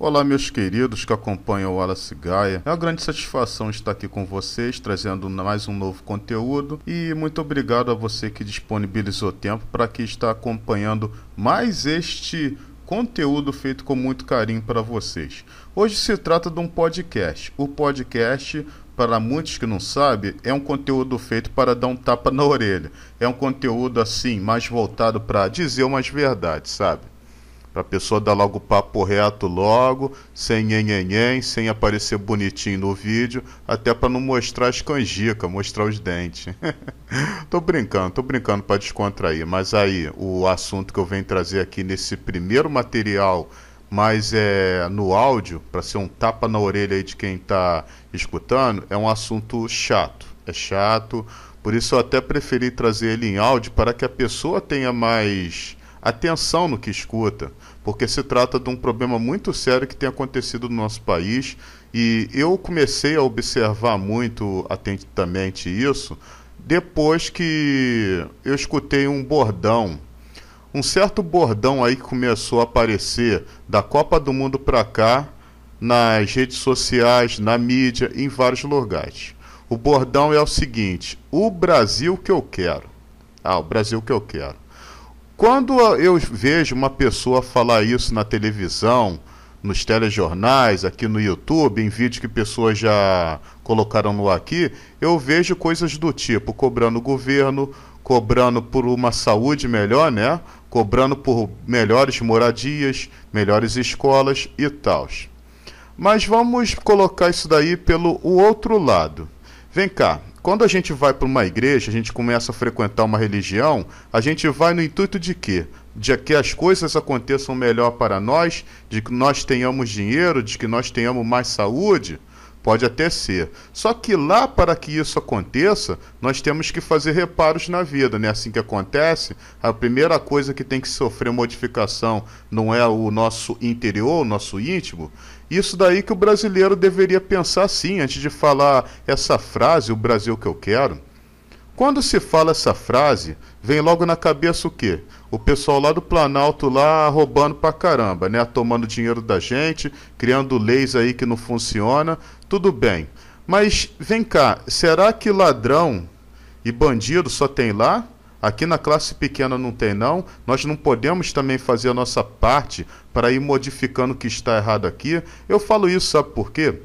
Olá, meus queridos que acompanham o Wallace Gaia. É uma grande satisfação estar aqui com vocês, trazendo mais um novo conteúdo. E muito obrigado a você que disponibilizou tempo para que está acompanhando mais este conteúdo feito com muito carinho para vocês. Hoje se trata de um podcast. O podcast, para muitos que não sabem, é um conteúdo feito para dar um tapa na orelha. É um conteúdo assim, mais voltado para dizer umas verdades, sabe? Pra pessoa dar logo papo reto logo, sem nhenhenhen, sem aparecer bonitinho no vídeo, até para não mostrar as canjicas, mostrar os dentes. tô brincando, tô brincando para descontrair, mas aí o assunto que eu venho trazer aqui nesse primeiro material, mas é no áudio, para ser um tapa na orelha aí de quem tá escutando, é um assunto chato. É chato, por isso eu até preferi trazer ele em áudio para que a pessoa tenha mais atenção no que escuta, porque se trata de um problema muito sério que tem acontecido no nosso país e eu comecei a observar muito atentamente isso depois que eu escutei um bordão. Um certo bordão aí que começou a aparecer da Copa do Mundo para cá nas redes sociais, na mídia, em vários lugares. O bordão é o seguinte: o Brasil que eu quero. Ah, o Brasil que eu quero. Quando eu vejo uma pessoa falar isso na televisão, nos telejornais, aqui no YouTube, em vídeos que pessoas já colocaram no aqui, eu vejo coisas do tipo cobrando o governo, cobrando por uma saúde melhor, né? Cobrando por melhores moradias, melhores escolas e tal. Mas vamos colocar isso daí pelo o outro lado. Vem cá, quando a gente vai para uma igreja, a gente começa a frequentar uma religião, a gente vai no intuito de quê? De que as coisas aconteçam melhor para nós, de que nós tenhamos dinheiro, de que nós tenhamos mais saúde. Pode até ser. Só que lá para que isso aconteça, nós temos que fazer reparos na vida, né? Assim que acontece, a primeira coisa que tem que sofrer modificação não é o nosso interior, o nosso íntimo. Isso daí que o brasileiro deveria pensar sim antes de falar essa frase, o Brasil que eu quero. Quando se fala essa frase, vem logo na cabeça o quê? O pessoal lá do Planalto lá roubando pra caramba, né? Tomando dinheiro da gente, criando leis aí que não funciona, tudo bem. Mas vem cá, será que ladrão e bandido só tem lá? Aqui na classe pequena não tem não. Nós não podemos também fazer a nossa parte para ir modificando o que está errado aqui. Eu falo isso, sabe por quê?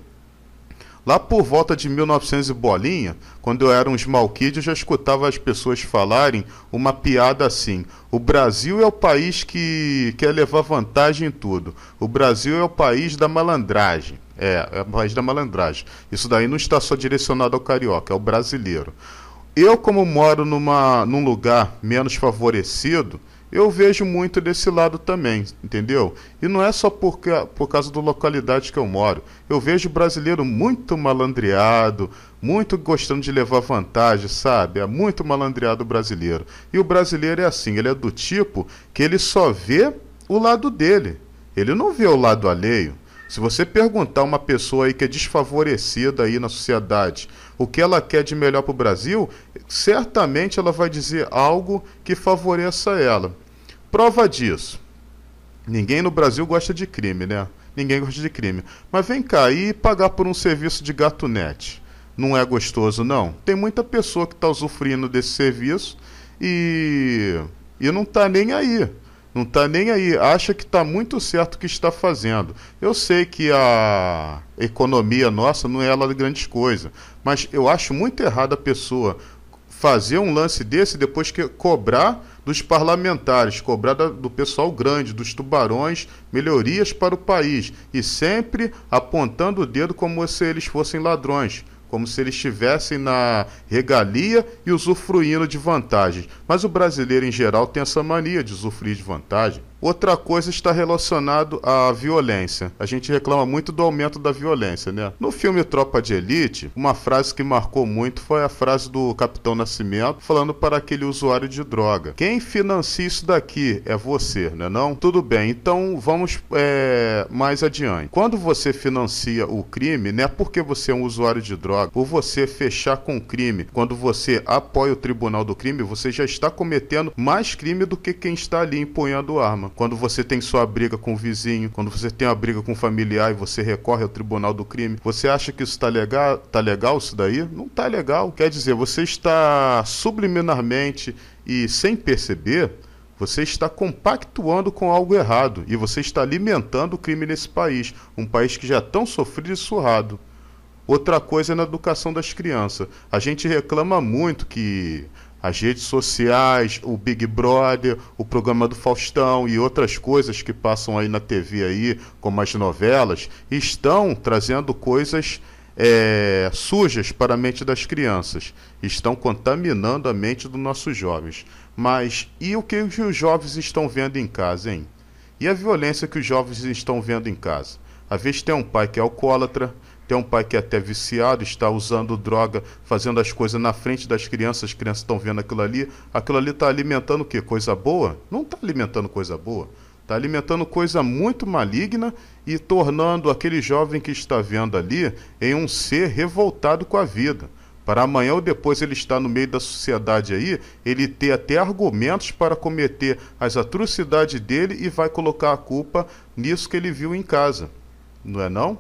Lá por volta de 1900 e bolinha, quando eu era um esmalquide, eu já escutava as pessoas falarem uma piada assim: o Brasil é o país que quer levar vantagem em tudo. O Brasil é o país da malandragem. É, é o país da malandragem. Isso daí não está só direcionado ao carioca, é o brasileiro. Eu, como moro numa, num lugar menos favorecido, eu vejo muito desse lado também, entendeu? E não é só por, por causa da localidade que eu moro. Eu vejo brasileiro muito malandreado, muito gostando de levar vantagem, sabe? É muito malandreado o brasileiro. E o brasileiro é assim, ele é do tipo que ele só vê o lado dele. Ele não vê o lado alheio. Se você perguntar a uma pessoa aí que é desfavorecida aí na sociedade o que ela quer de melhor para o Brasil, certamente ela vai dizer algo que favoreça ela. Prova disso. Ninguém no Brasil gosta de crime, né? Ninguém gosta de crime. Mas vem cá, e pagar por um serviço de gato net? Não é gostoso, não? Tem muita pessoa que está usufruindo desse serviço e, e não está nem aí. Não está nem aí. Acha que está muito certo o que está fazendo. Eu sei que a economia nossa não é ela de grandes coisas, mas eu acho muito errado a pessoa fazer um lance desse depois que cobrar dos parlamentares, cobrada do pessoal grande, dos tubarões, melhorias para o país e sempre apontando o dedo como se eles fossem ladrões, como se eles estivessem na regalia e usufruindo de vantagens. Mas o brasileiro em geral tem essa mania de usufruir de vantagem. Outra coisa está relacionado à violência. A gente reclama muito do aumento da violência, né? No filme Tropa de Elite, uma frase que marcou muito foi a frase do Capitão Nascimento falando para aquele usuário de droga: "Quem financia isso daqui é você, né não? Tudo bem. Então vamos é, mais adiante. Quando você financia o crime, é Porque você é um usuário de droga, por você fechar com crime, quando você apoia o tribunal do crime, você já está cometendo mais crime do que quem está ali empunhando arma. Quando você tem sua briga com o vizinho, quando você tem uma briga com o familiar e você recorre ao tribunal do crime, você acha que isso está legal, tá legal isso daí? Não está legal. Quer dizer, você está subliminarmente e sem perceber você está compactuando com algo errado e você está alimentando o crime nesse país, um país que já é tão sofrido e surrado. Outra coisa é na educação das crianças. A gente reclama muito que as redes sociais, o Big Brother, o programa do Faustão e outras coisas que passam aí na TV aí, como as novelas, estão trazendo coisas é, sujas para a mente das crianças, estão contaminando a mente dos nossos jovens. Mas e o que os jovens estão vendo em casa, hein? E a violência que os jovens estão vendo em casa? Às vezes tem um pai que é alcoólatra, tem um pai que é até viciado, está usando droga, fazendo as coisas na frente das crianças, as crianças estão vendo aquilo ali. Aquilo ali está alimentando o quê? Coisa boa? Não está alimentando coisa boa. Está alimentando coisa muito maligna e tornando aquele jovem que está vendo ali em um ser revoltado com a vida. Para amanhã ou depois ele estar no meio da sociedade aí, ele ter até argumentos para cometer as atrocidades dele e vai colocar a culpa nisso que ele viu em casa. Não é não?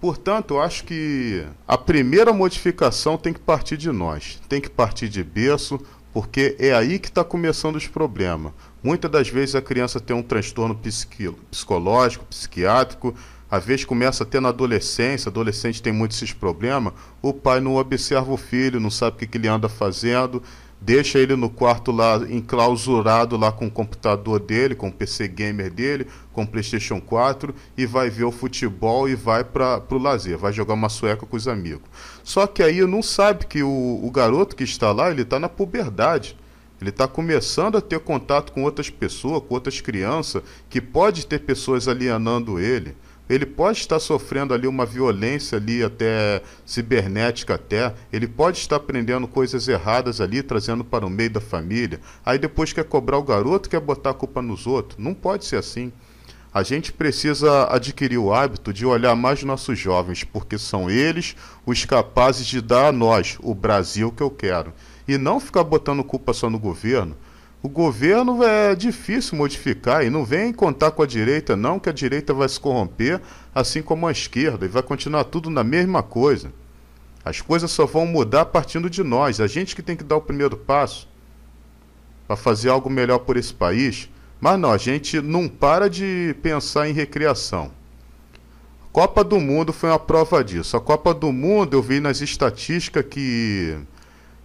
Portanto, eu acho que a primeira modificação tem que partir de nós, tem que partir de berço, porque é aí que está começando os problemas. Muitas das vezes a criança tem um transtorno psicológico, psiquiátrico, às vezes começa a ter na adolescência, adolescente tem muitos esses problemas, o pai não observa o filho, não sabe o que, que ele anda fazendo, deixa ele no quarto lá enclausurado lá com o computador dele, com o PC gamer dele, com o PlayStation 4 e vai ver o futebol e vai para o lazer, vai jogar uma sueca com os amigos. Só que aí não sabe que o, o garoto que está lá, ele está na puberdade. Ele está começando a ter contato com outras pessoas, com outras crianças, que pode ter pessoas alienando ele ele pode estar sofrendo ali uma violência ali até cibernética até, ele pode estar aprendendo coisas erradas ali, trazendo para o meio da família. Aí depois quer cobrar o garoto, quer botar a culpa nos outros. Não pode ser assim. A gente precisa adquirir o hábito de olhar mais nossos jovens, porque são eles os capazes de dar a nós o Brasil que eu quero. E não ficar botando culpa só no governo. O governo é difícil modificar e não vem contar com a direita, não, que a direita vai se corromper, assim como a esquerda, e vai continuar tudo na mesma coisa. As coisas só vão mudar partindo de nós, a gente que tem que dar o primeiro passo para fazer algo melhor por esse país. Mas não, a gente não para de pensar em recreação. Copa do Mundo foi uma prova disso. A Copa do Mundo eu vi nas estatísticas que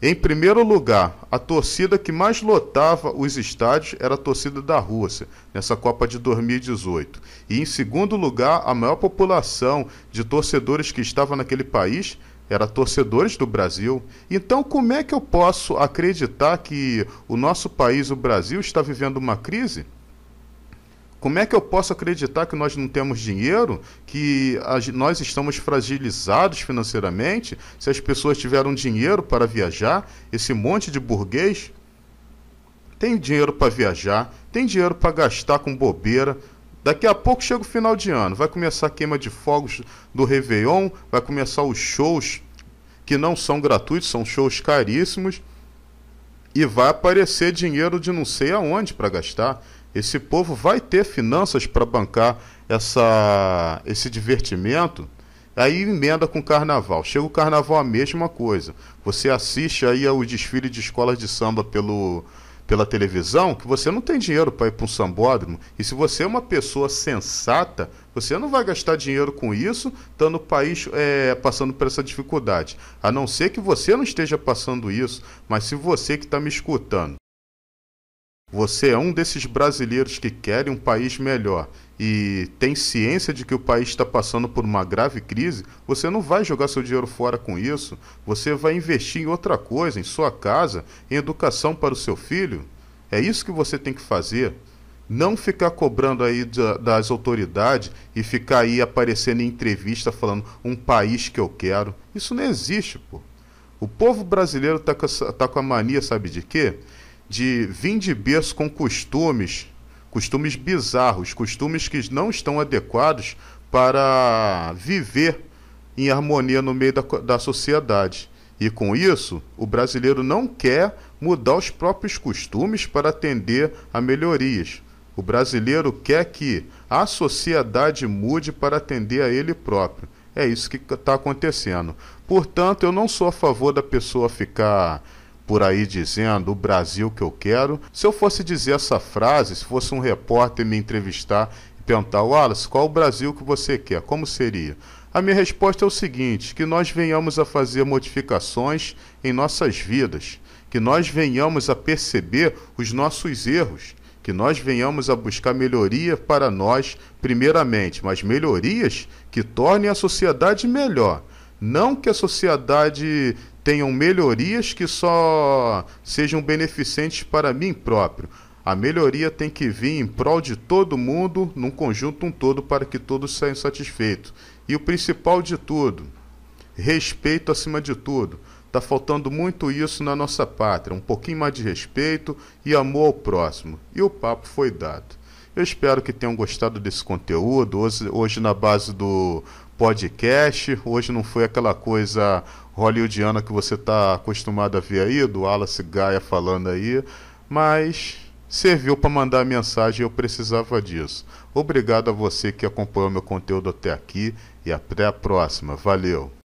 em primeiro lugar, a torcida que mais lotava os estádios era a torcida da Rússia, nessa Copa de 2018. E em segundo lugar, a maior população de torcedores que estava naquele país era torcedores do Brasil. Então, como é que eu posso acreditar que o nosso país, o Brasil, está vivendo uma crise? Como é que eu posso acreditar que nós não temos dinheiro, que nós estamos fragilizados financeiramente, se as pessoas tiveram dinheiro para viajar, esse monte de burguês tem dinheiro para viajar, tem dinheiro para gastar com bobeira. Daqui a pouco chega o final de ano, vai começar a queima de fogos do Réveillon, vai começar os shows que não são gratuitos, são shows caríssimos, e vai aparecer dinheiro de não sei aonde para gastar. Esse povo vai ter finanças para bancar essa, esse divertimento? Aí emenda com carnaval. Chega o carnaval a mesma coisa. Você assiste aí o desfile de escolas de samba pelo, pela televisão, que você não tem dinheiro para ir para um sambódromo. E se você é uma pessoa sensata, você não vai gastar dinheiro com isso, estando o país é, passando por essa dificuldade. A não ser que você não esteja passando isso, mas se você que está me escutando você é um desses brasileiros que querem um país melhor e tem ciência de que o país está passando por uma grave crise, você não vai jogar seu dinheiro fora com isso. Você vai investir em outra coisa, em sua casa, em educação para o seu filho. É isso que você tem que fazer. Não ficar cobrando aí das autoridades e ficar aí aparecendo em entrevista falando um país que eu quero. Isso não existe, pô. O povo brasileiro está com, tá com a mania, sabe de quê? de berço com costumes, costumes bizarros, costumes que não estão adequados para viver em harmonia no meio da, da sociedade. E com isso, o brasileiro não quer mudar os próprios costumes para atender a melhorias. O brasileiro quer que a sociedade mude para atender a ele próprio. É isso que está acontecendo. Portanto, eu não sou a favor da pessoa ficar por aí dizendo o Brasil que eu quero. Se eu fosse dizer essa frase, se fosse um repórter me entrevistar e perguntar, Wallace, qual o Brasil que você quer? Como seria? A minha resposta é o seguinte: que nós venhamos a fazer modificações em nossas vidas, que nós venhamos a perceber os nossos erros, que nós venhamos a buscar melhoria para nós, primeiramente, mas melhorias que tornem a sociedade melhor. Não que a sociedade tenham melhorias que só sejam beneficentes para mim próprio. A melhoria tem que vir em prol de todo mundo, num conjunto um todo, para que todos saiam satisfeitos. E o principal de tudo, respeito acima de tudo. Está faltando muito isso na nossa pátria, um pouquinho mais de respeito e amor ao próximo. E o papo foi dado. Eu espero que tenham gostado desse conteúdo. Hoje, hoje na base do podcast. Hoje não foi aquela coisa hollywoodiana que você está acostumado a ver aí, do Wallace Gaia falando aí, mas serviu para mandar a mensagem e eu precisava disso. Obrigado a você que acompanhou meu conteúdo até aqui e até a próxima. Valeu!